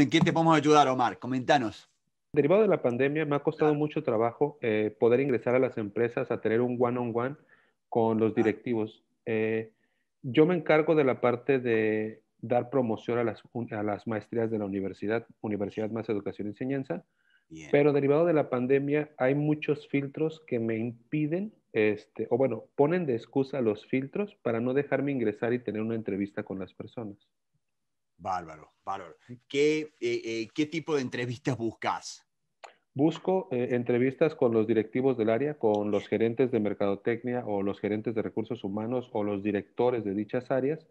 ¿En qué te podemos ayudar, Omar? Coméntanos Derivado de la pandemia, me ha costado mucho trabajo eh, poder ingresar a las empresas a tener un one-on-one con los directivos. Eh, yo me encargo de la parte de dar promoción a las, maestrías de la universidad, Universidad más Educación y Enseñanza, pero derivado de la pandemia hay muchos filtros que me impiden, este, o bueno, ponen de excusa los filtros para no dejarme ingresar y tener una entrevista con las personas. Bárbaro, bárbaro. Eh, eh, ¿Qué, tipo de entrevistas buscas? Busco eh, entrevistas con los directivos del área, con los gerentes de mercadotecnia o los gerentes de recursos humanos o los directores de dichas áreas,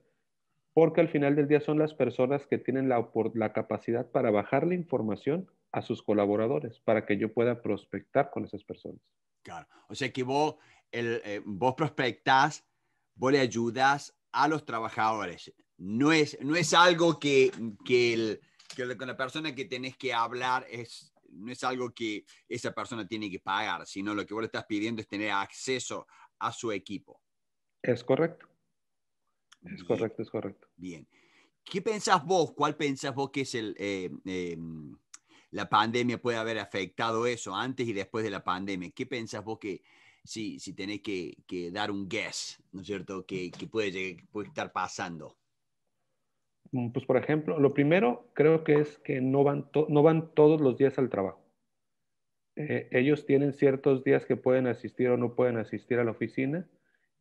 porque al final del día son las personas que tienen la, capacidad para bajar la información a sus colaboradores, para que yo pueda prospectar con esas personas. Claro, o sea que vos, el, vos prospectás, vos le ayudas a los trabajadores, no es, algo que, con la persona que tenés que hablar es, no es algo que esa persona tiene que pagar, sino lo que vos le estás pidiendo es tener acceso a su equipo. Es correcto. Es correcto, es correcto. Bien. ¿Qué pensás vos? ¿Cuál pensás vos que es el... Eh, em, la pandemia puede haber afectado eso antes y después de la pandemia. ¿Qué pensás vos que, si, si tenés que, dar un guess, ¿no es cierto?, que, puede, puede estar pasando. Mm, pues por ejemplo, lo primero creo que es que no van, no van todos los días al trabajo. Eh, ellos tienen ciertos días que pueden asistir o no pueden asistir a la oficina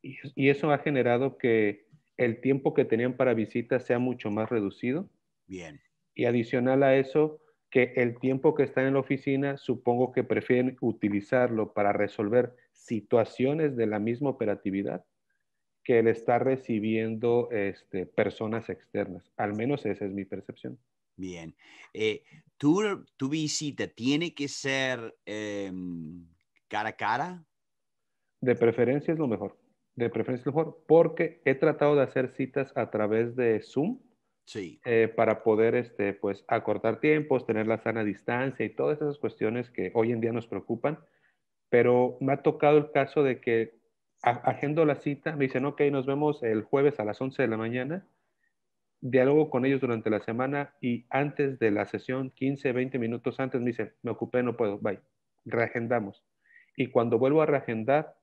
y, y eso ha generado que el tiempo que tenían para visitas sea mucho más reducido. Bien. Y adicional a eso, que el tiempo que están en la oficina supongo que prefieren utilizarlo para resolver situaciones de la misma operatividad que él está recibiendo este, personas externas. Al menos esa es mi percepción. Bien. Eh, ¿tu, visita tiene que ser em, cara a cara? De preferencia es lo mejor. De preferencia es lo mejor porque he tratado de hacer citas a través de Zoom. Sí. Eh, para poder este, pues, acortar tiempos, tener la sana distancia y todas esas cuestiones que hoy en día nos preocupan. Pero me ha tocado el caso de que agendo la cita, me dicen, ok, nos vemos el jueves a las 11 de la mañana, diálogo con ellos durante la semana y antes de la sesión, 15, 20 minutos antes, me dicen, me ocupé, no puedo, bye, reagendamos. Y cuando vuelvo a reagendar,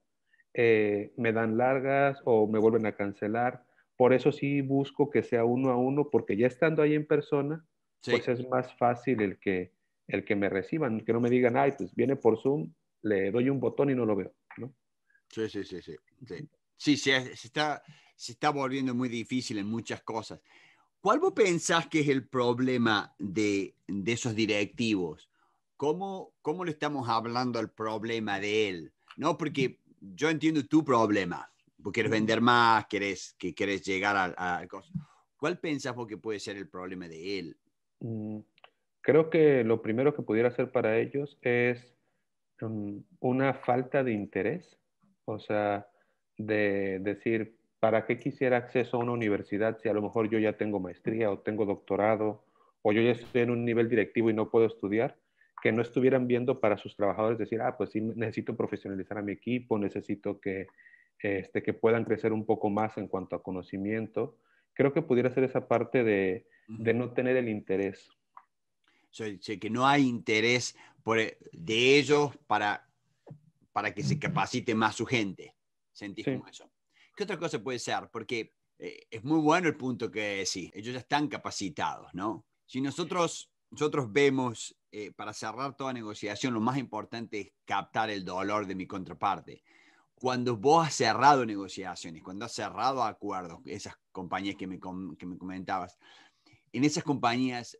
eh, me dan largas o me vuelven a cancelar. Por eso sí busco que sea uno a uno, porque ya estando ahí en persona, pues es más fácil el que, el que me reciban, que no me digan, ay, pues viene por Zoom, le doy un botón y no lo veo. Sí, sí, sí, sí. Sí, sí se, está, se está volviendo muy difícil en muchas cosas. ¿Cuál vos pensás que es el problema de, de esos directivos? ¿Cómo, ¿Cómo le estamos hablando al problema de él? No, porque yo entiendo tu problema. Vos quieres vender más, querés, que querés llegar a, a cosas. ¿Cuál pensás vos que puede ser el problema de él? Mm, creo que lo primero que pudiera hacer para ellos es mm, una falta de interés o sea, de decir, ¿para qué quisiera acceso a una universidad si a lo mejor yo ya tengo maestría o tengo doctorado o yo ya estoy en un nivel directivo y no puedo estudiar? Que no estuvieran viendo para sus trabajadores decir, ah, pues sí, necesito profesionalizar a mi equipo, necesito que, este, que puedan crecer un poco más en cuanto a conocimiento. Creo que pudiera ser esa parte de, no tener el interés. O sea, que no hay interés por, eh, de ellos para para que se capacite más su gente. ¿Sentís eso? ¿Qué otra cosa puede ser? Porque eh, es muy bueno el punto que decís. Ellos ya están capacitados, ¿no? Si nosotros, nosotros vemos, eh, para cerrar toda negociación, lo más importante es captar el dolor de mi contraparte. Cuando vos has cerrado negociaciones, cuando has cerrado acuerdos, esas compañías que me, que me comentabas, en esas compañías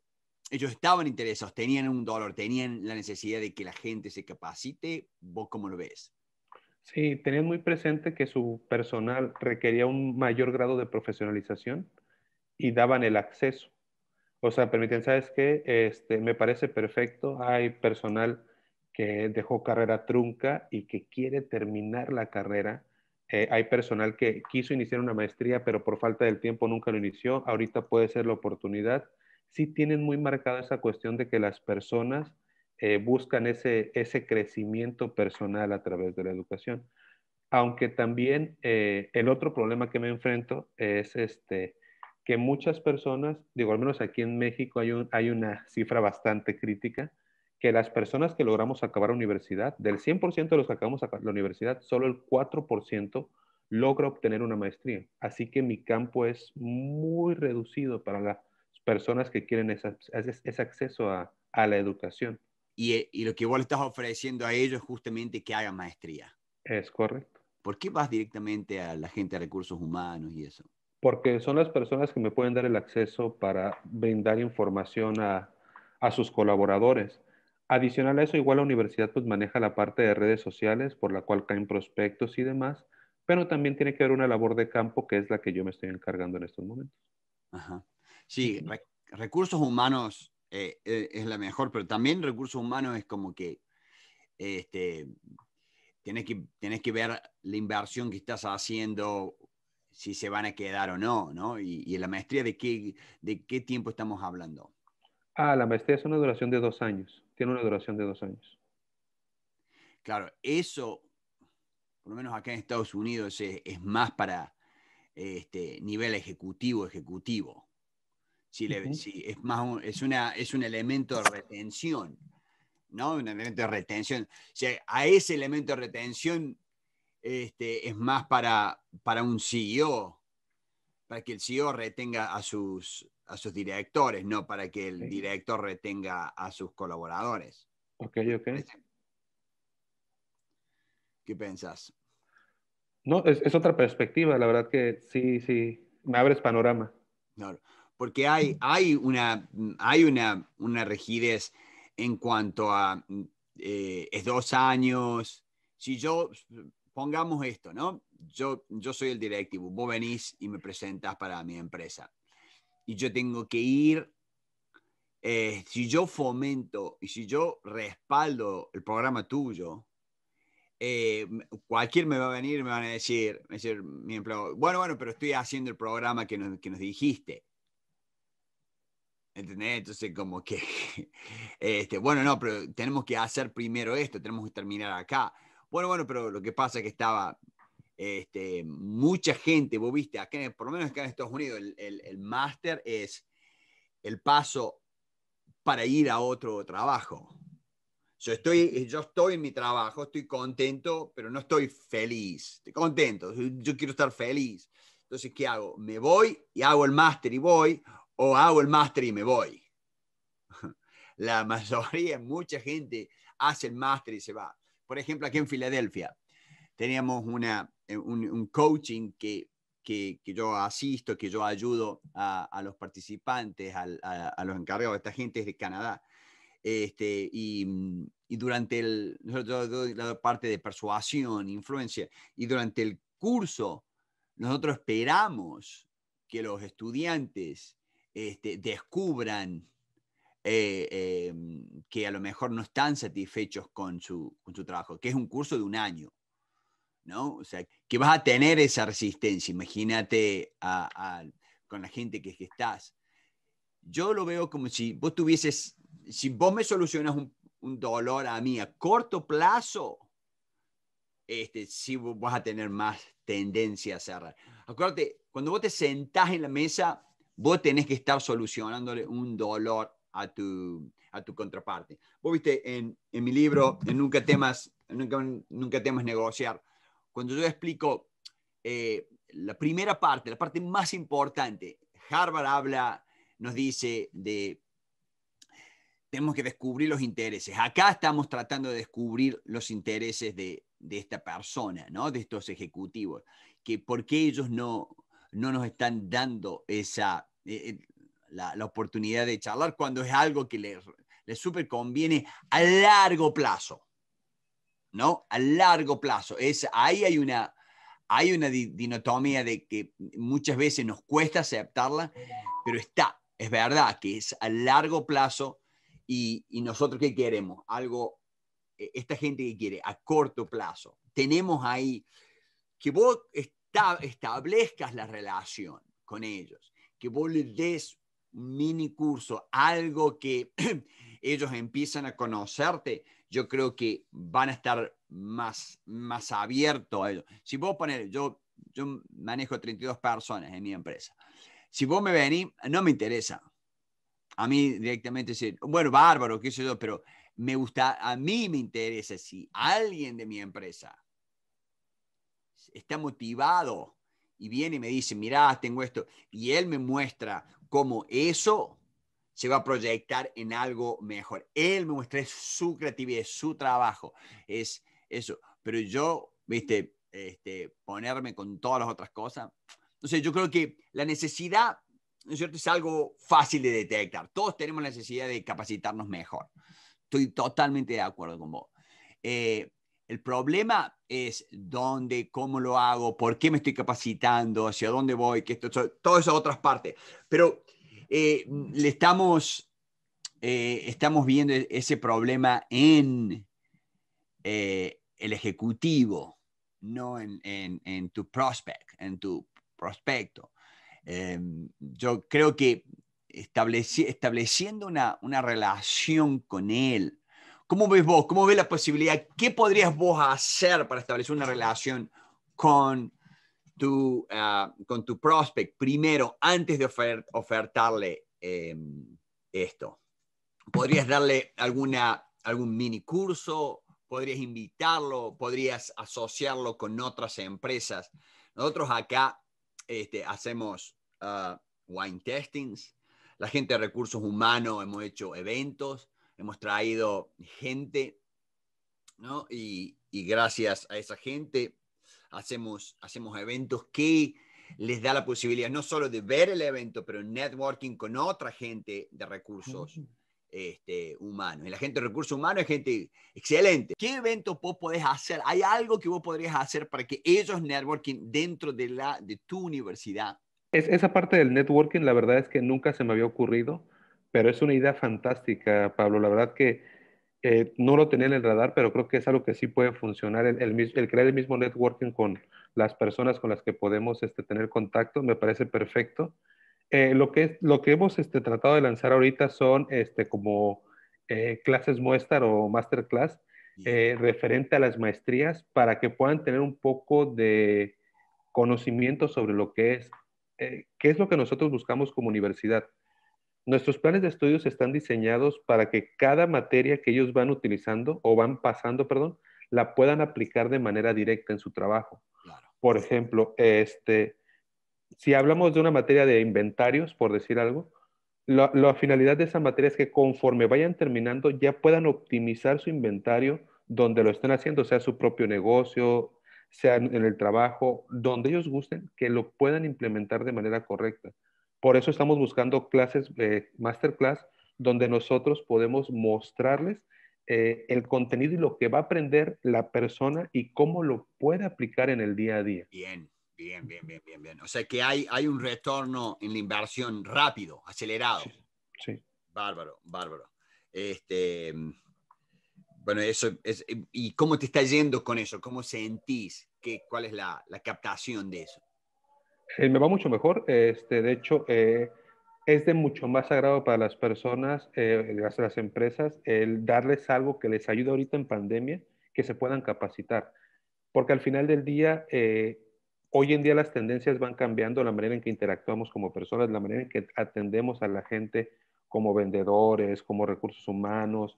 ellos estaban interesados, tenían un dolor, tenían la necesidad de que la gente se capacite. ¿Vos cómo lo ves? Sí, tenían muy presente que su personal requería un mayor grado de profesionalización y daban el acceso. O sea, permiten, ¿sabes qué? Este, me parece perfecto. Hay personal que dejó carrera trunca y que quiere terminar la carrera. Eh, hay personal que quiso iniciar una maestría, pero por falta del tiempo nunca lo inició. Ahorita puede ser la oportunidad sí tienen muy marcada esa cuestión de que las personas eh, buscan ese, ese crecimiento personal a través de la educación. Aunque también eh, el otro problema que me enfrento es este, que muchas personas, digo, al menos aquí en México hay, hay una cifra bastante crítica, que las personas que logramos acabar universidad, del 100% de los que acabamos la universidad, solo el 4% logra obtener una maestría. Así que mi campo es muy reducido para la, personas que quieren ese, acceso a, la educación. Y, eh, lo que igual estás ofreciendo a ellos es justamente que hagan maestría. Es correcto. ¿Por qué vas directamente a la gente de recursos humanos y eso? Porque son las personas que me pueden dar el acceso para brindar información a, a sus colaboradores. Adicional a eso, igual la universidad pues maneja la parte de redes sociales por la cual caen prospectos y demás, pero también tiene que haber una labor de campo que es la que yo me estoy encargando en estos momentos. Ajá. Sí, recursos humanos eh, eh, es la mejor, pero también recursos humanos es como que este, tenés, que que ver la inversión que estás haciendo, si se van a quedar o no, ¿no? Y, en la maestría, ¿de qué, ¿de qué tiempo estamos hablando? Ah, la maestría es una duración de dos años, tiene una duración de dos años. Claro, eso, por lo menos acá en Estados Unidos, es, es más para este, nivel ejecutivo, ejecutivo si, es, más un, es, una, es un elemento de retención, ¿no? Un elemento de retención. a ese elemento de retención este, es más para, para un CEO, para que el CEO retenga a sus, a sus directores, no para que el director retenga a sus colaboradores. Ok, ok. ¿Qué pensás? No, es, otra perspectiva, la verdad que sí, sí, me abres panorama. No, porque hay, hay, una, hay una, una rigidez en cuanto a eh, es dos años. Si yo, pongamos esto, ¿no? Yo, yo soy el directivo, vos venís y me presentas para mi empresa. Y yo tengo que ir, eh, si yo fomento y si yo respaldo el programa tuyo, eh, cualquier me va a venir y me van a decir, decir mi empleado, bueno, bueno, pero estoy haciendo el programa que nos, que nos dijiste. ¿Entendés? Entonces, como que, este, bueno, no, pero tenemos que hacer primero esto, tenemos que terminar acá. Bueno, bueno, pero lo que pasa es que estaba este, mucha gente, vos viste, por lo menos acá en Estados Unidos, el, máster es el paso para ir a otro trabajo. Yo estoy, yo estoy en mi trabajo, estoy contento, pero no estoy feliz. Estoy contento, yo quiero estar feliz. Entonces, ¿qué hago? Me voy y hago el máster y voy, o hago el máster y me voy. La mayoría, mucha gente hace el máster y se va. Por ejemplo, aquí en Filadelfia teníamos una, eh, un, coaching que, que, que, yo asisto, que yo ayudo a, a los participantes, a, a, los encargados, esta gente es de Canadá. Este, y, y durante el, nosotros la parte de persuasión, influencia, y durante el curso nosotros esperamos que los estudiantes este, descubran eh, em, que a lo mejor no están satisfechos con su, trabajo, que es un curso de un año, ¿no? O sea, que vas a tener esa resistencia, imagínate con la gente que, que estás. Yo lo veo como si vos tuvieses, si vos me solucionas un, dolor a mí a corto plazo, este, sí vas a tener más tendencia a cerrar. Acuérdate, cuando vos te sentás en la mesa, vos tenés que estar solucionándole un dolor a tu, a tu contraparte. Vos viste en, en mi libro, Nunca temas, nunca, nunca temas negociar, cuando yo explico eh, la primera parte, la parte más importante, Harvard habla, nos dice de tenemos que descubrir los intereses. Acá estamos tratando de descubrir los intereses de, de esta persona, ¿no? De estos ejecutivos, que por qué ellos no, no nos están dando esa, eh, eh, la, oportunidad de charlar cuando es algo que les, les súper conviene a largo plazo. ¿No? A largo plazo. Es, ahí hay una, hay una dinotomía de que muchas veces nos cuesta aceptarla, pero está, es verdad que es a largo plazo y, nosotros qué queremos, algo, e, esta gente que quiere, a corto plazo. Tenemos ahí que vos establezcas la relación con ellos, que vos les des un mini curso, algo que ellos empiezan a conocerte, yo creo que van a estar más, más abiertos a ellos. Si vos poner, yo, yo manejo 32 personas en mi empresa. Si vos me venís, no me interesa. A mí directamente decir, bueno, bárbaro, qué sé yo, pero me gusta, a mí me interesa si alguien de mi empresa está motivado y viene y me dice, mirá, tengo esto. Y él me muestra cómo eso se va a proyectar en algo mejor. Él me muestra su creatividad, su trabajo, es eso. Pero yo, viste, este, ponerme con todas las otras cosas. Entonces, yo creo que la necesidad, ¿no es cierto?, es algo fácil de detectar. Todos tenemos la necesidad de capacitarnos mejor. Estoy totalmente de acuerdo con vos. Eh, el problema es dónde, cómo lo hago, por qué me estoy capacitando, hacia dónde voy, que esto, todas esas otras partes. Pero eh, le estamos, eh, estamos viendo e, ese problema en eh, el ejecutivo, no en, tu prospect, en tu prospecto. yo creo que estableciendo una, una relación con él, ¿Cómo ves vos? ¿Cómo ves la posibilidad? ¿Qué podrías vos hacer para establecer una relación con tu, ah, con tu prospect primero antes de ofertarle em, esto? ¿Podrías darle alguna, algún mini curso? ¿Podrías invitarlo? ¿Podrías asociarlo con otras empresas? Nosotros acá este, hacemos ah, wine testings, la gente de recursos humanos hemos hecho eventos hemos traído gente, ¿no? Y, gracias a esa gente hacemos, hacemos eventos que les da la posibilidad no solo de ver el evento, pero networking con otra gente de recursos este, humanos. Y la gente de recursos humanos es gente excelente. ¿Qué evento vos podés hacer? ¿Hay algo que vos podrías hacer para que ellos networking dentro de, la, de tu universidad? Es, esa parte del networking, la verdad es que nunca se me había ocurrido pero es una idea fantástica, Pablo. La verdad que eh, no lo tenía en el radar, pero creo que es algo que sí puede funcionar. El, crear el mismo networking con las personas con las que podemos este, tener contacto me parece perfecto. Eh, lo, que, lo que hemos este, tratado de lanzar ahorita son este, como eh, clases muestra o masterclass referente a las maestrías para que puedan tener un poco de conocimiento sobre lo que es, qué es lo que nosotros buscamos como universidad Nuestros planes de estudios están diseñados para que cada materia que ellos van utilizando o van pasando, perdón, la puedan aplicar de manera directa en su trabajo. Por ejemplo, este, si hablamos de una materia de inventarios, por decir algo, la, la, finalidad de esa materia es que conforme vayan terminando ya puedan optimizar su inventario donde lo estén haciendo, sea su propio negocio, sea en el trabajo, donde ellos gusten, que lo puedan implementar de manera correcta. Por eso estamos buscando clases, eh, masterclass, donde nosotros podemos mostrarles eh, el contenido y lo que va a aprender la persona y cómo lo puede aplicar en el día a día. Bien, bien, bien, bien, bien. bien. O sea que hay, hay un retorno en la inversión rápido, acelerado. Sí. Bárbaro, bárbaro. Este, bueno, eso es, ¿y cómo te está yendo con eso? ¿Cómo sentís? ¿Qué, ¿Cuál es la captación de eso? Eh, me va mucho mejor. Este, de hecho, eh, es de mucho más agrado para las personas, eh, las, las empresas, el darles algo que les ayude ahorita en pandemia, que se puedan capacitar. Porque al final del día, eh, hoy en día las tendencias van cambiando, la manera en que interactuamos como personas, la manera en que atendemos a la gente como vendedores, como recursos humanos,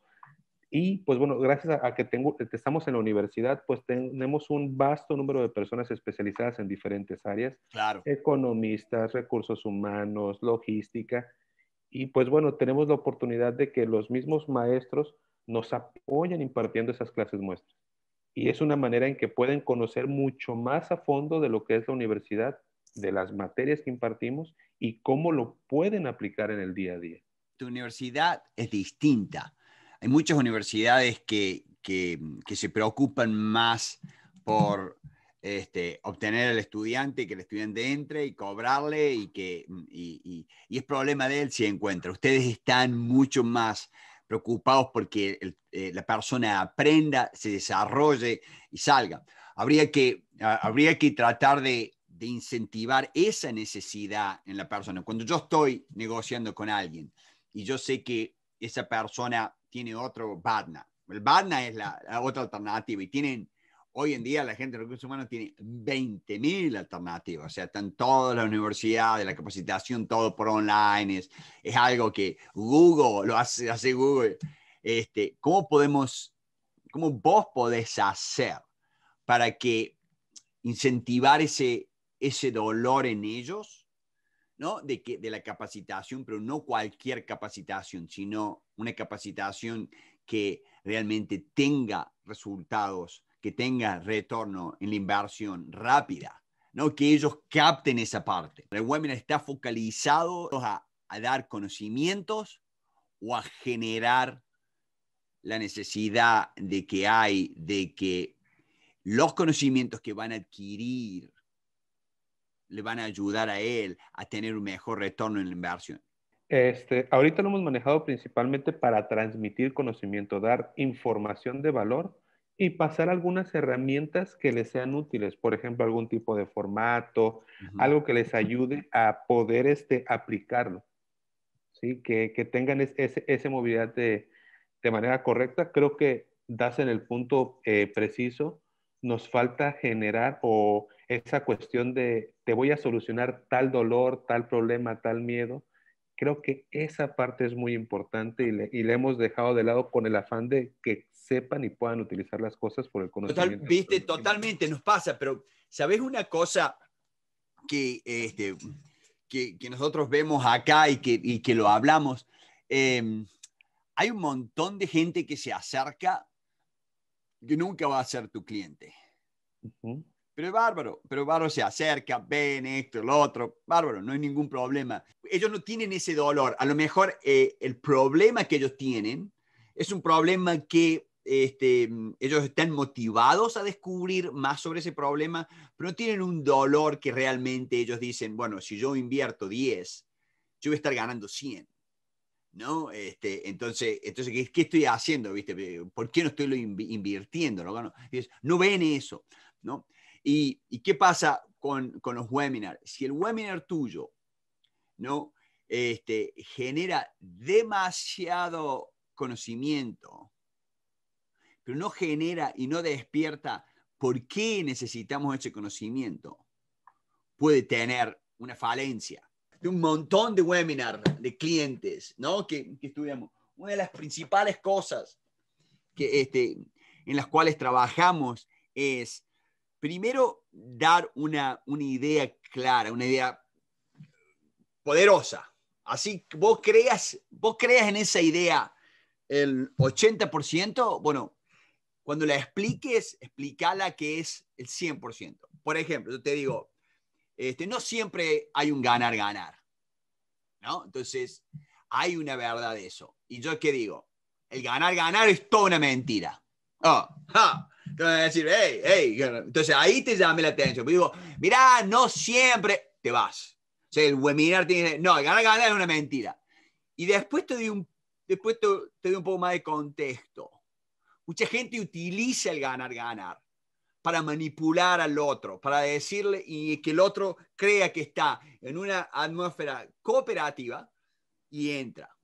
y pues bueno, gracias a, eh, que estamos en la universidad, pues tenemos un vasto número de personas especializadas en diferentes áreas. Economistas, recursos humanos, logística. Y pues bueno, tenemos la oportunidad de que los mismos maestros nos apoyen impartiendo esas clases muestras. Y es una manera en que pueden conocer mucho más a fondo de lo que es la universidad, de las materias que impartimos y cómo lo pueden aplicar en el día a día. Tu universidad es distinta hay muchas universidades que, mm, que, se preocupan más por este, obtener al estudiante, que el estudiante entre y cobrarle y que mm, y, es problema de él si encuentra. Ustedes están mucho más preocupados porque eh, la persona aprenda, se desarrolle y salga. Habría que, habría que tratar de, de, incentivar esa necesidad en la persona. Cuando yo estoy negociando con alguien y yo sé que esa persona tiene otro BADNA. El BADNA es la, otra alternativa y tienen, hoy en día la gente de recursos humanos tiene 20.000 alternativas, o sea, están todas las universidades, la capacitación, todo por online, es, es algo que Google, lo hace, hace Google. Este, ¿Cómo podemos, cómo vos podés hacer para que incentivar ese, ese dolor en ellos? ¿no? De, que, de la capacitación, pero no cualquier capacitación, sino una capacitación que realmente tenga resultados, que tenga retorno en la inversión rápida, ¿no? Que ellos capten esa parte. El webinar está focalizado a, a dar conocimientos o a generar la necesidad de que hay, de que los conocimientos que van a adquirir le van a ayudar a él a tener un mejor retorno en la inversión? Este, ahorita lo hemos manejado principalmente para transmitir conocimiento, dar información de valor y pasar algunas herramientas que les sean útiles, por ejemplo, algún tipo de formato, algo que les ayude a poder este, aplicarlo, ¿sí? que, tengan esa movilidad de, manera correcta. Creo que das en el punto eh, preciso, nos falta generar o esa cuestión de te voy a solucionar tal dolor, tal problema, tal miedo. Creo que esa parte es muy importante y le, hemos dejado de lado con el afán de que sepan y puedan utilizar las cosas por el conocimiento. Total, viste, totalmente nos pasa, pero ¿sabes una cosa que, este, que, nosotros vemos acá y que, que lo hablamos? Em, hay un montón de gente que se acerca que nunca va a ser tu cliente. Pero es bárbaro, pero bárbaro se acerca, ven esto, lo otro, bárbaro, no hay ningún problema. Ellos no tienen ese dolor. A lo mejor eh, el problema que ellos tienen es un problema que este, ellos están motivados a descubrir más sobre ese problema, pero no tienen un dolor que realmente ellos dicen, bueno, si yo invierto 10, yo voy a estar ganando 100. ¿No? Este, entonces, entonces ¿qué, estoy haciendo? ¿Viste? ¿Por qué no estoy lo invirtiendo? ¿no? no ven eso. ¿no? ¿Y, qué pasa con, los webinars? Si el webinar tuyo ¿no? Este, genera demasiado conocimiento, pero no genera y no despierta por qué necesitamos ese conocimiento, puede tener una falencia. De un montón de webinars de clientes ¿no? que, que estudiamos. Una de las principales cosas que, este, en las cuales trabajamos es primero dar una, una idea clara, una idea poderosa. Así vos creas, vos creas en esa idea el 80%, bueno, cuando la expliques, explícala que es el 100%. Por ejemplo, yo te digo, este, no siempre hay un ganar-ganar, ¿no? Entonces, hay una verdad de eso. ¿Y yo qué digo? El ganar-ganar es toda una mentira. Ah, entonces ahí te llamé la atención. digo, mirá, no siempre te vas. O el webinar tiene, no, ganar, ganar es una mentira. Y después te doy un, después te, doy un poco más de contexto. Mucha gente utiliza el ganar, ganar para manipular al otro, para decirle y que el otro crea que está en una atmósfera cooperativa y entra.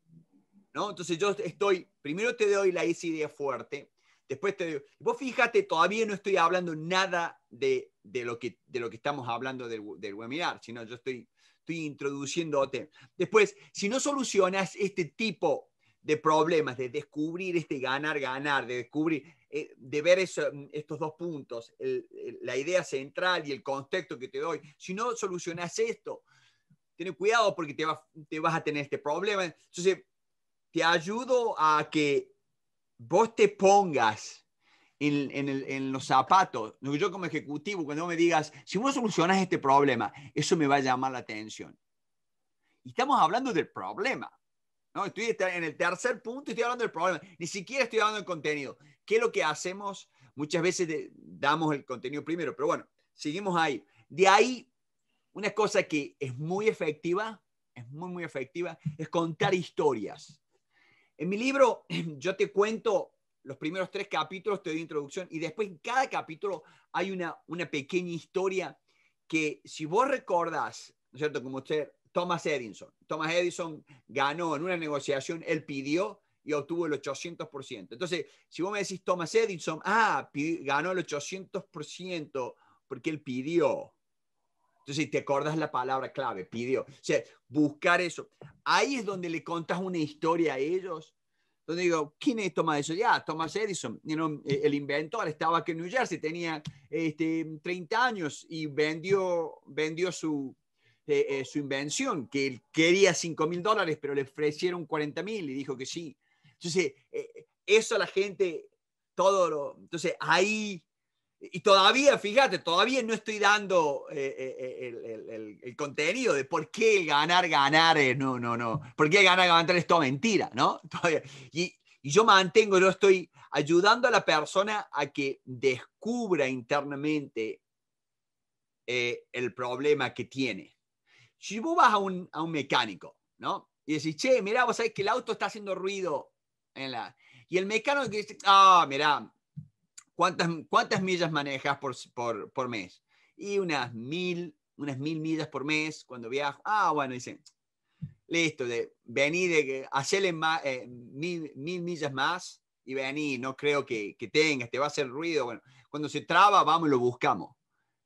¿no? Entonces yo estoy, primero te doy la idea fuerte, Después te digo, vos fíjate, todavía no estoy hablando nada de, de lo, que, de lo que estamos hablando del, del webinar, sino yo estoy, estoy introduciéndote. Después, si no solucionas este tipo de problemas, de descubrir este ganar, ganar, de descubrir, eh, de ver eso, mm, estos dos puntos, la idea central y el contexto que te doy, si no solucionas esto, ten cuidado porque te, te vas a tener este problema. Entonces, te ayudo a que vos te pongas en, los zapatos, yo como ejecutivo, cuando me digas, si vos solucionas este problema, eso me va a llamar la atención. Y estamos hablando del problema. No, estoy en el tercer punto, estoy hablando del problema. Ni siquiera estoy hablando del contenido. ¿Qué es lo que hacemos? Muchas veces damos el contenido primero, pero bueno, seguimos ahí. De ahí, una cosa que es muy efectiva, es muy, muy efectiva, es contar historias. En mi libro yo te cuento los primeros tres capítulos, te doy introducción y después en cada capítulo hay una, una pequeña historia que si vos recordás, ¿no es cierto? Como usted, Thomas Edison. Thomas Edison ganó en una negociación, él pidió y obtuvo el 800%. Entonces, si vos me decís Thomas Edison, ah, ganó el 800% porque él pidió. Entonces, si te acordas la palabra clave, pidió. O sea, buscar eso. Ahí es donde le contas una historia a ellos. Donde digo, ¿quién es Thomas Edison? Ya, Thomas Edison, eh, el inventor, estaba aquí en New Jersey, tenía este, 30 años y vendió, vendió su, eh, eh, su invención, que él quería 5 mil dólares, pero le ofrecieron 40 mil y dijo que sí. Entonces, eso la gente, todo lo... Entonces, ahí y todavía, fíjate, todavía no estoy dando eh, eh, el, contenido de por qué ganar, ganar no, no, no, por qué ganar, ganar es toda mentira, ¿no? Y, yo mantengo, yo estoy ayudando a la persona a que descubra internamente eh, el problema que tiene. Si vos vas a un, a un mecánico, ¿no? Y decís, che, mirá, vos sabés que el auto está haciendo ruido en la... Y el mecánico dice, ah, mirá, ¿Cuántas, cuántas millas manejas por, por, por mes? Y unas mil, unas mil millas por mes cuando viajo. Ah, bueno, dicen, listo, de, vení, de, hacerle más, eh, mil, millas más y vení, no creo que, que, tengas, te va a hacer ruido. Bueno, cuando se traba, vamos y lo buscamos.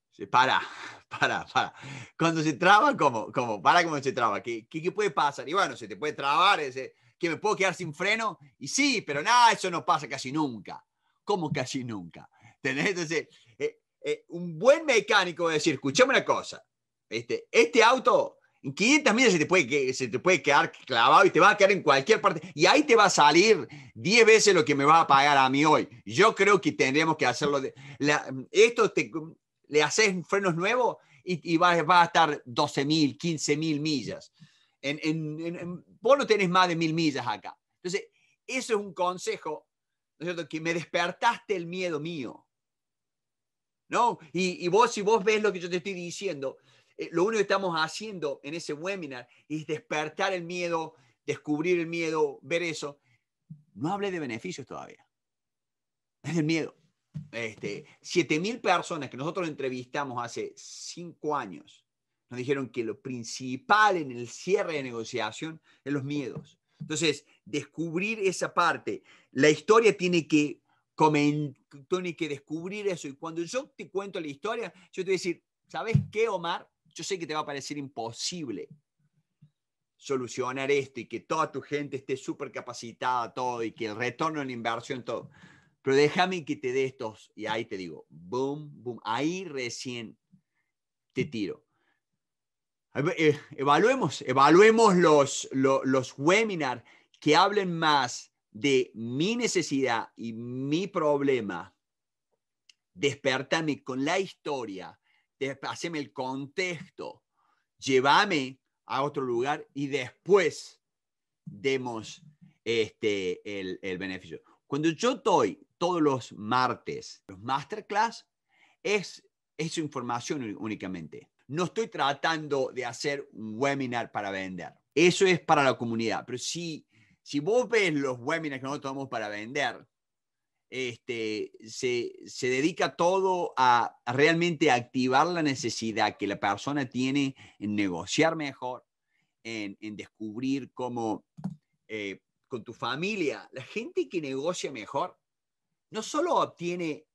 Se para, para, para. Cuando se traba, ¿cómo? ¿Cómo? Para cómo se traba. ¿Qué, qué, qué puede pasar? Y bueno, se te puede trabar, ese, que me puedo quedar sin freno. Y sí, pero nada, eso no pasa casi nunca como casi nunca. Entonces, eh, eh, un buen mecánico va a decir, escuchame una cosa, este, este auto en 500 millas se te, puede, se te puede quedar clavado y te va a quedar en cualquier parte. Y ahí te va a salir 10 veces lo que me va a pagar a mí hoy. Yo creo que tendríamos que hacerlo. De, esto le haces frenos nuevos y, va va a estar 12.000, 15.000 millas. En, en, vos no tenés más de 1.000 millas acá. Entonces, eso es un consejo que me despertaste el miedo mío. ¿No? Y, vos, si vos ves lo que yo te estoy diciendo, eh, lo único que estamos haciendo en ese webinar es despertar el miedo, descubrir el miedo, ver eso. No hablé de beneficios todavía. Es el miedo. Este, 7.000 personas que nosotros entrevistamos hace 5 años nos dijeron que lo principal en el cierre de negociación es los miedos. Entonces, descubrir esa parte. La historia tiene que, tiene que descubrir eso. Y cuando yo te cuento la historia, yo te voy a decir, ¿sabes qué, Omar? Yo sé que te va a parecer imposible solucionar esto y que toda tu gente esté súper capacitada, todo, y que el retorno en la inversión, todo. Pero déjame que te dé estos, y ahí te digo, boom, boom, ahí recién te tiro. Eh, evaluemos, evaluemos los, los, webinars que hablen más de mi necesidad y mi problema. Despertame con la historia, haceme el contexto, llévame a otro lugar y después demos este, el, beneficio. Cuando yo doy todos los martes los masterclass, es, es información únicamente no estoy tratando de hacer un webinar para vender. Eso es para la comunidad. Pero si, si vos ves los webinars que nosotros tomamos para vender, este, se, se, dedica todo a realmente activar la necesidad que la persona tiene en negociar mejor, en, descubrir cómo eh, con tu familia, la gente que negocia mejor no solo obtiene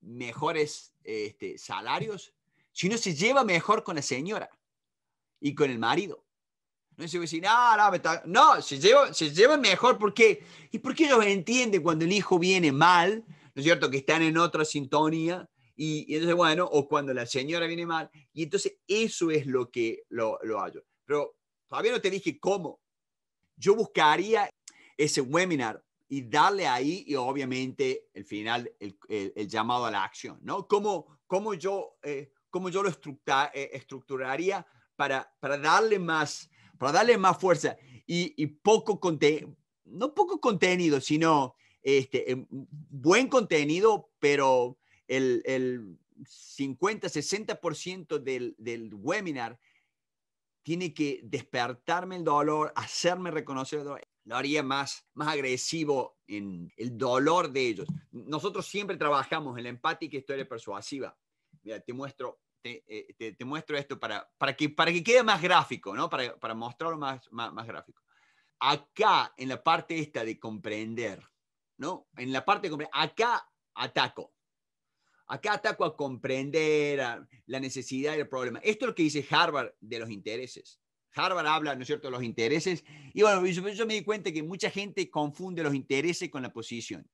mejores este, salarios, si se lleva mejor con la señora y con el marido. No se va a decir, ah, no, se, lleva se lleva mejor porque, y porque ellos entienden cuando el hijo viene mal, ¿no es cierto? Que están en otra sintonía, y, entonces, bueno, o cuando la señora viene mal, y entonces eso es lo que lo, lo hallo. Pero todavía no te dije cómo. Yo buscaría ese webinar y darle ahí, y obviamente, el final, el, llamado a la acción, ¿no? ¿Cómo, cómo yo... Eh, cómo yo lo eh, estructuraría para, darle más, para darle más fuerza y, poco contenido, no poco contenido, sino este, em, buen contenido, pero el, 50, 60% del, webinar tiene que despertarme el dolor, hacerme reconocer el dolor. Lo haría más, más agresivo en el dolor de ellos. Nosotros siempre trabajamos en la empática historia persuasiva mira, te muestro, eh, te, te, muestro esto para, para, que, para que quede más gráfico, ¿no? Para, para mostrarlo más, más, gráfico. Acá, en la parte esta de comprender, ¿no? En la parte de comprender, acá ataco. Acá ataco a comprender la necesidad del problema. Esto es lo que dice Harvard de los intereses. Harvard habla, ¿no es cierto?, de los intereses. Y bueno, yo, yo, me di cuenta que mucha gente confunde los intereses con la posición.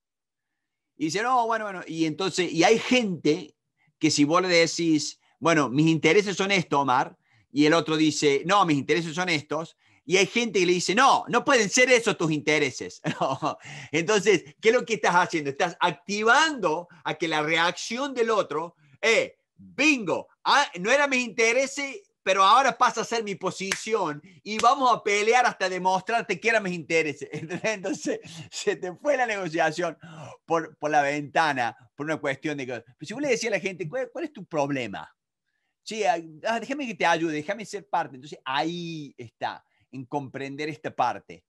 Y dice, no, bueno, bueno, y entonces, y hay gente que si vos le decís, bueno, mis intereses son estos, Omar, y el otro dice, no, mis intereses son estos, y hay gente que le dice, no, no pueden ser esos tus intereses. Entonces, ¿qué es lo que estás haciendo? Estás activando a que la reacción del otro, eh, bingo, ah, no eran mis intereses, pero ahora pasa a ser mi posición y vamos a pelear hasta demostrarte que era mis intereses. Entonces se te fue la negociación por, por la ventana, por una cuestión de... Pero si vos le decías a la gente, ¿cuál, es tu problema? Sí, ah, déjame que te ayude, déjame ser parte. Entonces ahí está, en comprender esta parte.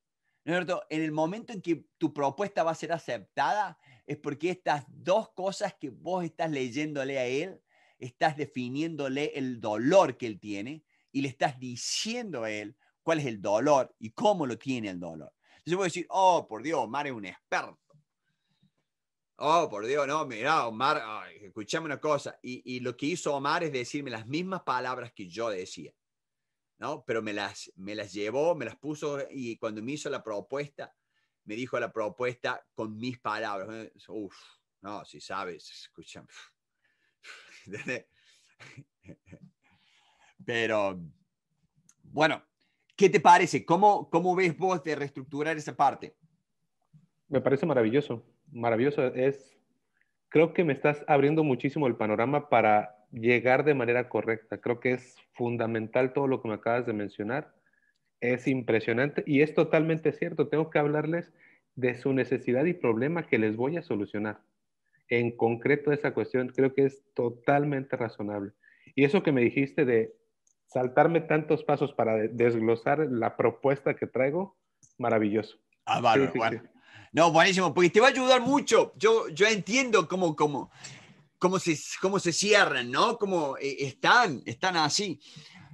¿No En el momento en que tu propuesta va a ser aceptada, es porque estas dos cosas que vos estás leyéndole a él estás definiéndole el dolor que él tiene y le estás diciendo a él cuál es el dolor y cómo lo tiene el dolor. Yo voy decir, oh, por Dios, Omar es un experto. Oh, por Dios, no, mira, Omar, escuchame una cosa. Y, y, lo que hizo Omar es decirme las mismas palabras que yo decía, ¿no? Pero me las, me las llevó, me las puso y cuando me hizo la propuesta, me dijo la propuesta con mis palabras. Uf, no, si sabes, escúchame. Pero, bueno, ¿qué te parece? ¿Cómo, ¿Cómo ves vos de reestructurar esa parte? Me parece maravilloso, maravilloso. Es, creo que me estás abriendo muchísimo el panorama para llegar de manera correcta. Creo que es fundamental todo lo que me acabas de mencionar. Es impresionante y es totalmente cierto. Tengo que hablarles de su necesidad y problema que les voy a solucionar en concreto esa cuestión, creo que es totalmente razonable. Y eso que me dijiste de saltarme tantos pasos para desglosar la propuesta que traigo, maravilloso. Ah, vale, No, buenísimo, porque te va a ayudar mucho. Yo, yo entiendo cómo, cómo, cómo, se, cómo se cierran, ¿no? Cómo eh, están, están así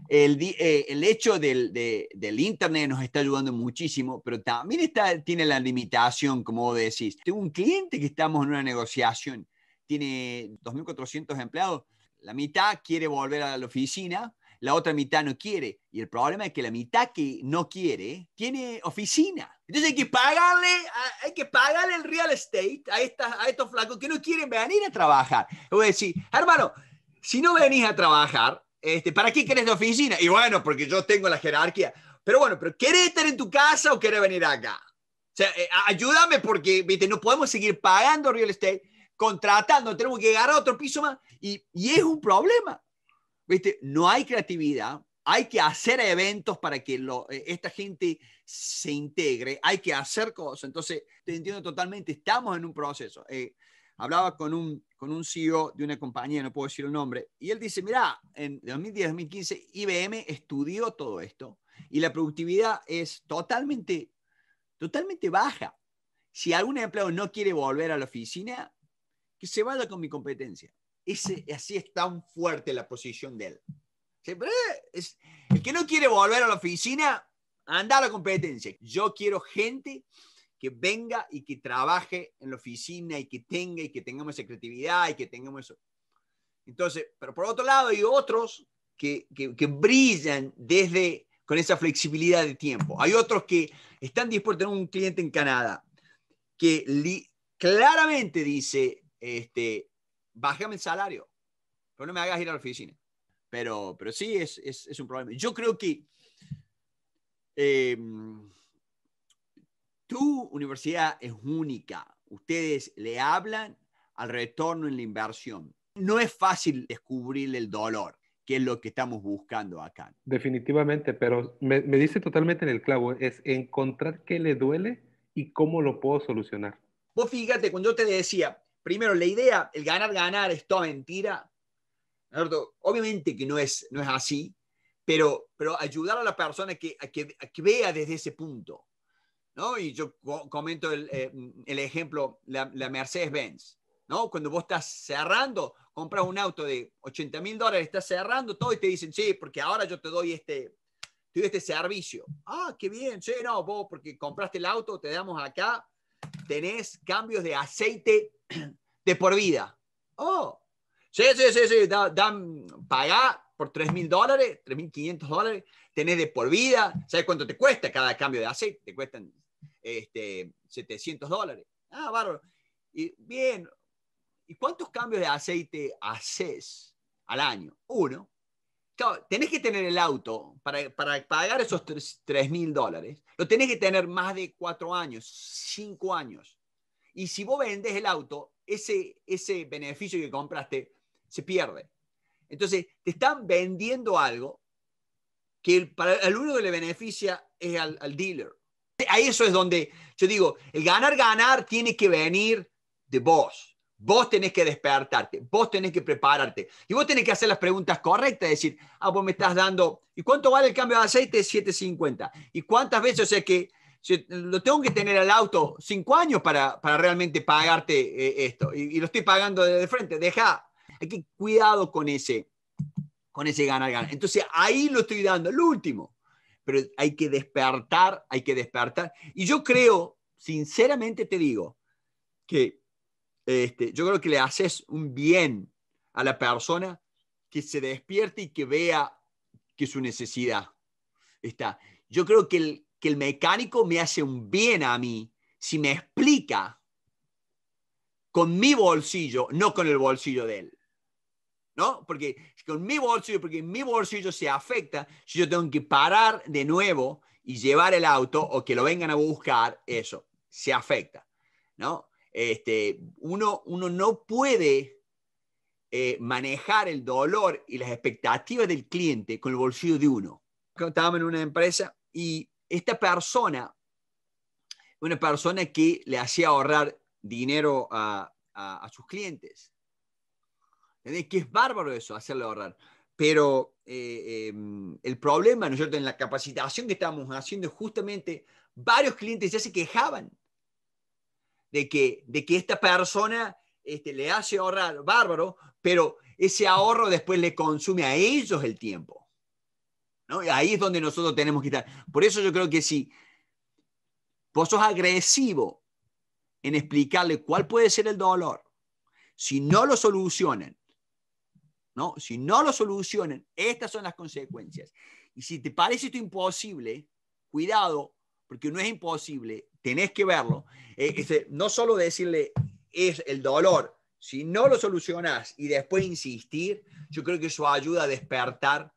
el, eh, el hecho del, del, Internet nos está ayudando muchísimo, pero también está, tiene la limitación, como decís. Tengo un cliente que estamos en una negociación, tiene 2.400 empleados, la mitad quiere volver a la oficina, la otra mitad no quiere. Y el problema es que la mitad que no quiere tiene oficina. Entonces hay que pagarle, hay que pagarle el real estate a, a estos flacos que no quieren venir a trabajar. Voy a decir, hermano, si no venís a trabajar, este, ¿Para qué querés la oficina? Y bueno, porque yo tengo la jerarquía. Pero bueno, pero ¿querés estar en tu casa o querés venir acá? O sea, eh, ayúdame porque ¿viste? no podemos seguir pagando real estate, contratando, tenemos que llegar a otro piso más. Y, es un problema. ¿Viste? No hay creatividad, hay que hacer eventos para que eh, esta gente se integre, hay que hacer cosas. Entonces, te entiendo totalmente, estamos en un proceso. Eh, hablaba con un, con un CEO de una compañía, no puedo decir el nombre, y él dice, mira, en 2010-2015 IBM estudió todo esto y la productividad es totalmente, totalmente baja. Si algún empleado no quiere volver a la oficina, que se vaya con mi competencia. Ese, así es tan fuerte la posición de él. es, el que no quiere volver a la oficina, anda a la competencia. Yo quiero gente que venga y que trabaje en la oficina y que tenga y que tengamos esa creatividad y que tengamos eso. Entonces, pero por otro lado hay otros que, que, brillan desde con esa flexibilidad de tiempo. Hay otros que están dispuestos a tener un cliente en Canadá que claramente dice, este, bájame el salario, pero no me hagas ir a la oficina. Pero, pero sí, es, un problema. Yo creo que em, tu universidad es única. Ustedes le hablan al retorno en la inversión. No es fácil descubrir el dolor, que es lo que estamos buscando acá. Definitivamente, pero me, dice totalmente en el clavo, es encontrar qué le duele y cómo lo puedo solucionar. Vos fíjate, cuando yo te decía, primero la idea, el ganar, ganar, es toda mentira. Obviamente que no es, no es así, pero, pero ayudar a la persona que, que, a que vea desde ese punto. Y yo comento el, eh, mm, ejemplo, la, Mercedes-Benz, ¿no? Cuando vos estás cerrando, compras un auto de 80 mil dólares, estás cerrando todo y te dicen, sí, porque ahora yo te doy este, este servicio. Ah, qué bien, sí, no, vos porque compraste el auto, te damos acá, tenés cambios de aceite de por vida. Oh, sí, sí, sí, sí, dan, pagá por 3 mil dólares, 3 mil 500 dólares, tenés de por vida, ¿sabes cuánto te cuesta cada cambio de aceite? Te cuestan este, 700 dólares. Ah, bárbaro. Y bien, ¿y cuántos cambios de aceite haces al año? Uno. tenés que tener el auto para, pagar esos 3000 mil dólares. Lo tenés que tener más de 4 años, 5 años. Y si vos vendés el auto, ese, ese beneficio que compraste se pierde. Entonces, te están vendiendo algo que el, para, el único que le beneficia es al, al dealer. Ahí eso es donde yo digo, el ganar, ganar tiene que venir de vos. Vos tenés que despertarte, vos tenés que prepararte. Y vos tenés que hacer las preguntas correctas, decir, ah, vos me estás dando, ¿y cuánto vale el cambio de aceite? 7.50. ¿Y cuántas veces? O sea que lo tengo que tener al auto cinco años para, realmente pagarte eh, esto. Y, lo estoy pagando de, frente. Deja, hay que cuidado con ese, con ese ganar, ganar. Entonces ahí lo estoy dando, el último pero hay que despertar, hay que despertar. Y yo creo, sinceramente te digo, que este, yo creo que le haces un bien a la persona que se despierte y que vea que su necesidad está. Yo creo que el, que el mecánico me hace un bien a mí si me explica con mi bolsillo, no con el bolsillo de él. ¿no? Porque con mi bolsillo, porque mi bolsillo se afecta si yo tengo que parar de nuevo y llevar el auto o que lo vengan a buscar, eso, se afecta, ¿no? Este, uno, uno no puede eh, manejar el dolor y las expectativas del cliente con el bolsillo de uno. Estábamos en una empresa y esta persona, una persona que le hacía ahorrar dinero a, a, a sus clientes, de Que es bárbaro eso, hacerle ahorrar. Pero eh, em, el problema, ¿no es cierto?, en la capacitación que estábamos haciendo, justamente varios clientes ya se quejaban de que, de que esta persona este, le hace ahorrar bárbaro, pero ese ahorro después le consume a ellos el tiempo. ¿no? ahí es donde nosotros tenemos que estar. Por eso yo creo que si vos sos agresivo en explicarle cuál puede ser el dolor, si no lo solucionan si no lo solucionan, estas son las consecuencias. Y si te parece esto imposible, cuidado, porque no es imposible, tenés que verlo. Eh, este, no solo decirle es el dolor, si no lo solucionas, y después insistir, yo creo que eso ayuda a despertar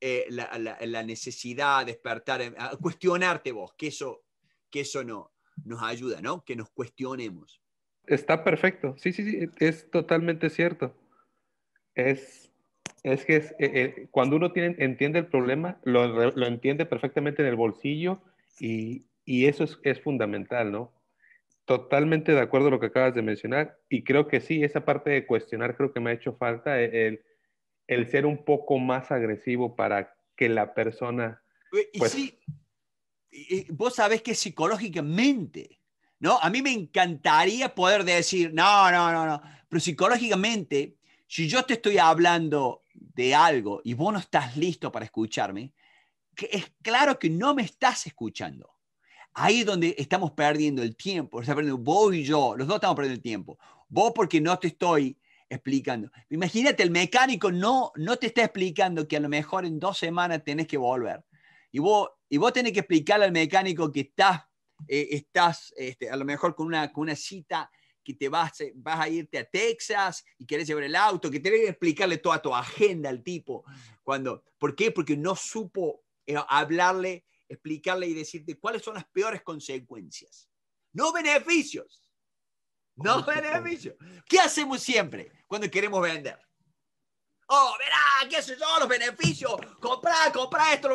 eh, la, necesidad, a despertar, eh, a cuestionarte vos, que eso, que eso no, nos ayuda, ¿no? Que nos cuestionemos. Está perfecto, sí, sí, sí, es totalmente cierto es, es que eh, eh, cuando uno entiende el problema, lo, entiende perfectamente en el bolsillo y, eso es, fundamental, ¿no? Totalmente de acuerdo con lo que acabas de mencionar y creo que sí, esa parte de cuestionar creo que me ha hecho falta e, el, ser un poco más agresivo para que la persona... y pues sí, vos sabes que psicológicamente ¿no? A mí me encantaría poder decir, no, no, no, no, pero psicológicamente si yo te estoy hablando de algo y vos no estás listo para escucharme, que es claro que no me estás escuchando. Ahí es donde estamos perdiendo el tiempo. perdiendo vos y yo, los dos estamos perdiendo el tiempo. Vos porque no te estoy explicando. Imagínate, el mecánico no, no te está explicando que a lo mejor en dos semanas tenés que volver. Y vos, y vos tenés que explicarle al mecánico que estás, eh, estás este, a lo mejor con una, con una cita y te vas, eh, vas a irte a Texas y quieres llevar el auto, que tenés que explicarle toda tu agenda al tipo. Cuando, ¿Por qué? Porque no supo eh, hablarle, explicarle y decirte cuáles son las peores consecuencias. No beneficios. No beneficios. ¿Qué hacemos siempre cuando queremos vender? Oh, verá, qué sé yo, los beneficios. compra compra esto,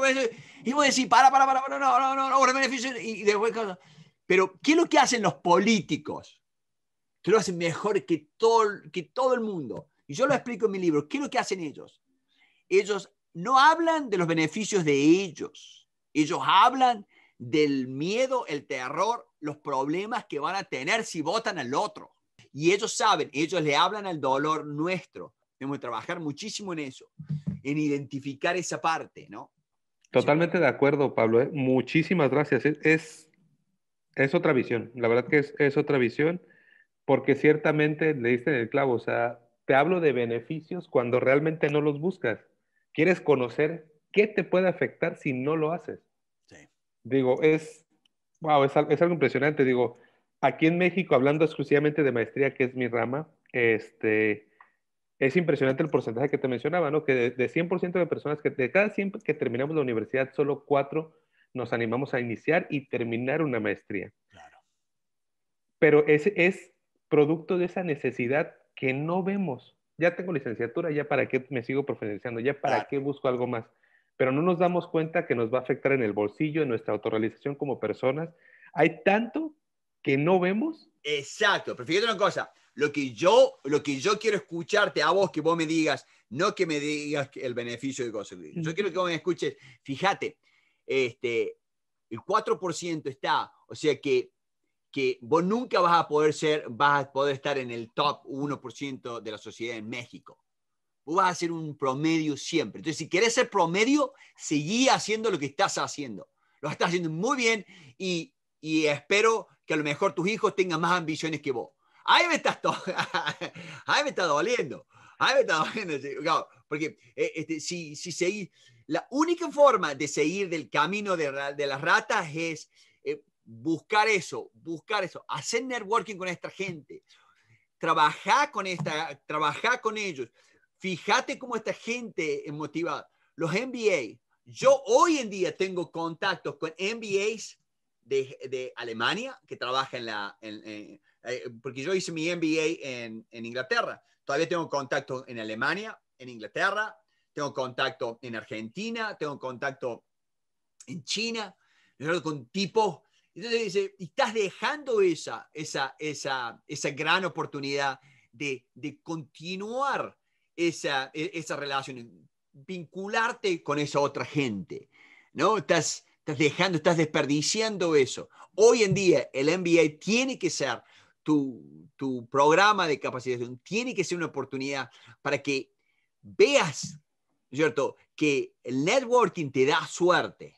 Y vos decís, para, para, para, para, no, no, no, no, no, beneficios. Y, y después, pero, ¿qué es lo que hacen los políticos? Tú lo haces mejor que todo, que todo el mundo. Y yo lo explico en mi libro. ¿Qué es lo que hacen ellos? Ellos no hablan de los beneficios de ellos. Ellos hablan del miedo, el terror, los problemas que van a tener si votan al otro. Y ellos saben, ellos le hablan al dolor nuestro. que trabajar muchísimo en eso, en identificar esa parte, ¿no? Totalmente de acuerdo, Pablo. ¿eh? Muchísimas gracias. Es, es, otra visión. La verdad que es, es otra visión porque ciertamente le diste en el clavo, o sea, te hablo de beneficios cuando realmente no los buscas. Quieres conocer qué te puede afectar si no lo haces. Sí. Digo, es, wow, es, es algo impresionante. Digo, aquí en México, hablando exclusivamente de maestría, que es mi rama, este, es impresionante el porcentaje que te mencionaba, ¿no? Que de, 100% de personas que, de cada 100 que terminamos la universidad, solo 4 nos animamos a iniciar y terminar una maestría. Claro. Pero es, es producto de esa necesidad que no vemos. Ya tengo licenciatura, ya para qué me sigo profesionalizando, ya para qué busco algo más. Pero no nos damos cuenta que nos va a afectar en el bolsillo, en nuestra autorrealización como personas. Hay tanto que no vemos. Exacto, pero fíjate una cosa, lo que yo, lo que yo quiero escucharte a vos, que vos me digas, no que me digas el beneficio de conseguir. Yo quiero que vos me escuches, fíjate, este, el 4% está, o sea que que vos nunca vas a poder ser, vas a poder estar en el top 1% de la sociedad en México. Vos vas a ser un promedio siempre. Entonces, si querés ser promedio, seguí haciendo lo que estás haciendo. Lo estás haciendo muy bien y, y espero que a lo mejor tus hijos tengan más ambiciones que vos. Ahí me estás, ahí me está doliendo. Ahí me está doliendo. Porque eh, este, si, si seguís, la única forma de seguir del camino de, de las ratas es buscar eso, buscar eso, hacer networking con esta gente, trabajar con esta, trabajar con ellos, fíjate cómo esta gente es motivada. Los MBA, yo hoy en día tengo contactos con MBAs de, Alemania que trabajan en la, eh, porque yo hice mi MBA en, en Inglaterra, todavía tengo contacto en Alemania, en Inglaterra, tengo contacto en Argentina, tengo contacto en China, con tipos entonces dice, estás dejando esa, esa, esa, esa gran oportunidad de, continuar esa, e, esa relación, vincularte con esa otra gente, ¿no? Estás, estás dejando, estás desperdiciando eso. Hoy en día el MBA tiene que ser tu, tu programa de capacitación, tiene que ser una oportunidad para que veas, ¿cierto? Que el networking te da suerte,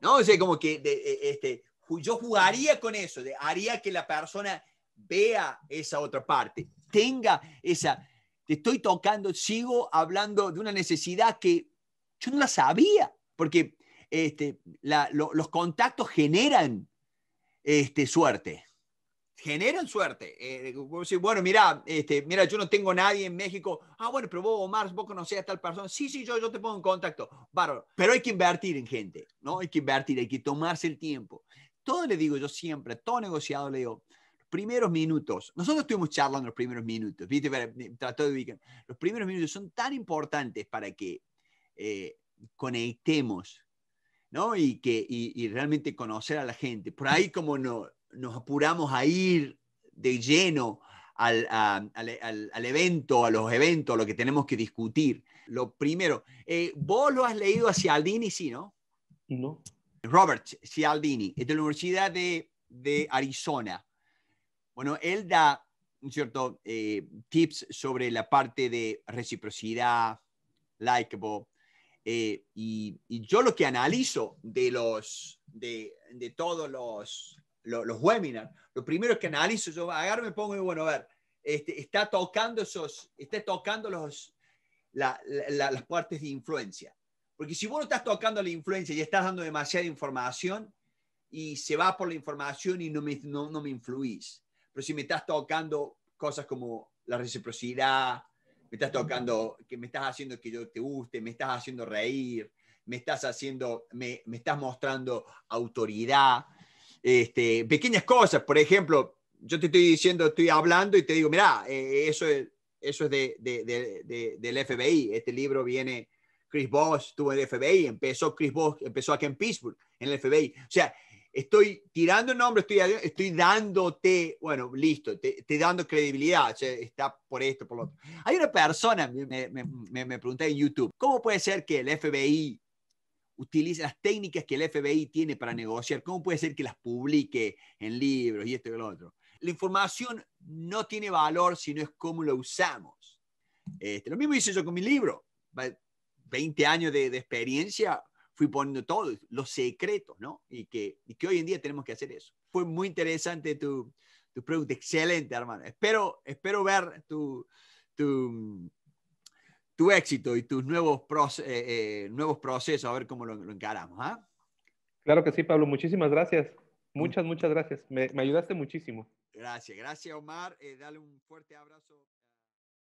¿no? O sea, como que e, este, yo jugaría con eso, haría que la persona vea esa otra parte, tenga esa, te estoy tocando, sigo hablando de una necesidad que yo no la sabía, porque este, los contactos generan este, suerte. Generan suerte. Eh, bueno, mira, este, mira, yo no tengo nadie en México. Ah, bueno, pero vos, Omar, vos conocés a tal persona. Sí, sí, yo, yo te pongo en contacto. Pero hay que invertir en gente, ¿no? Hay que invertir, hay que tomarse el tiempo todo le digo yo siempre, todo negociado le digo, los primeros minutos, nosotros estuvimos charlando los primeros minutos, ¿viste? Para, eh, trató de ubicar, los primeros minutos son tan importantes para que eh, conectemos, ¿no? Y, que, y, realmente conocer a la gente. Por ahí como no, nos apuramos a ir de lleno al, al, al, evento, a los eventos, a lo que tenemos que discutir. Lo primero, eh, vos lo has leído hacia Aldini, sí, ¿no? No. Robert Cialdini, es de la Universidad de, Arizona. Bueno, él da cierto eh, tips sobre la parte de reciprocidad, likeable. Eh, y, yo lo que analizo de los de, todos los, los, webinars, lo primero que analizo, yo agarro me pongo y bueno, a ver, este, está tocando esos, está tocando los, las partes de influencia. Porque si vos no estás tocando la influencia y estás dando demasiada información y se va por la información y no me, no, me influís. Pero si me estás tocando cosas como la reciprocidad, me estás tocando, que me estás haciendo que yo te guste, me estás haciendo reír, me estás haciendo, me, me estás mostrando autoridad, este, pequeñas cosas, por ejemplo, yo te estoy diciendo, estoy hablando y te digo, mira, eh, eso es, eso es de, del FBI, este libro viene Chris Voss estuvo en el FBI, empezó Chris Bosh, empezó aquí en Pittsburgh, en el FBI. O sea, estoy tirando nombre estoy, estoy dándote, bueno, listo, te, te dando credibilidad, o sea, está por esto, por lo otro. Hay una persona, me, me, me, pregunté en YouTube, ¿cómo puede ser que el FBI utilice las técnicas que el FBI tiene para negociar? ¿Cómo puede ser que las publique en libros y esto y lo otro? La información no tiene valor si no es cómo lo usamos. Este, lo mismo hice yo con mi libro. 20 años de, experiencia, fui poniendo todos los secretos, ¿no? Y que, hoy en día tenemos que hacer eso. Fue muy interesante tu, tu pregunta, excelente, hermano. Espero, espero ver tu, tu, tu éxito y tus nuevos, eh, eh, nuevos procesos, a ver cómo lo, encaramos. ¿ah? Claro que sí, Pablo, muchísimas gracias. Mm. Muchas, muchas gracias. Me, me ayudaste muchísimo. Gracias, gracias Omar. Eh, dale un fuerte abrazo.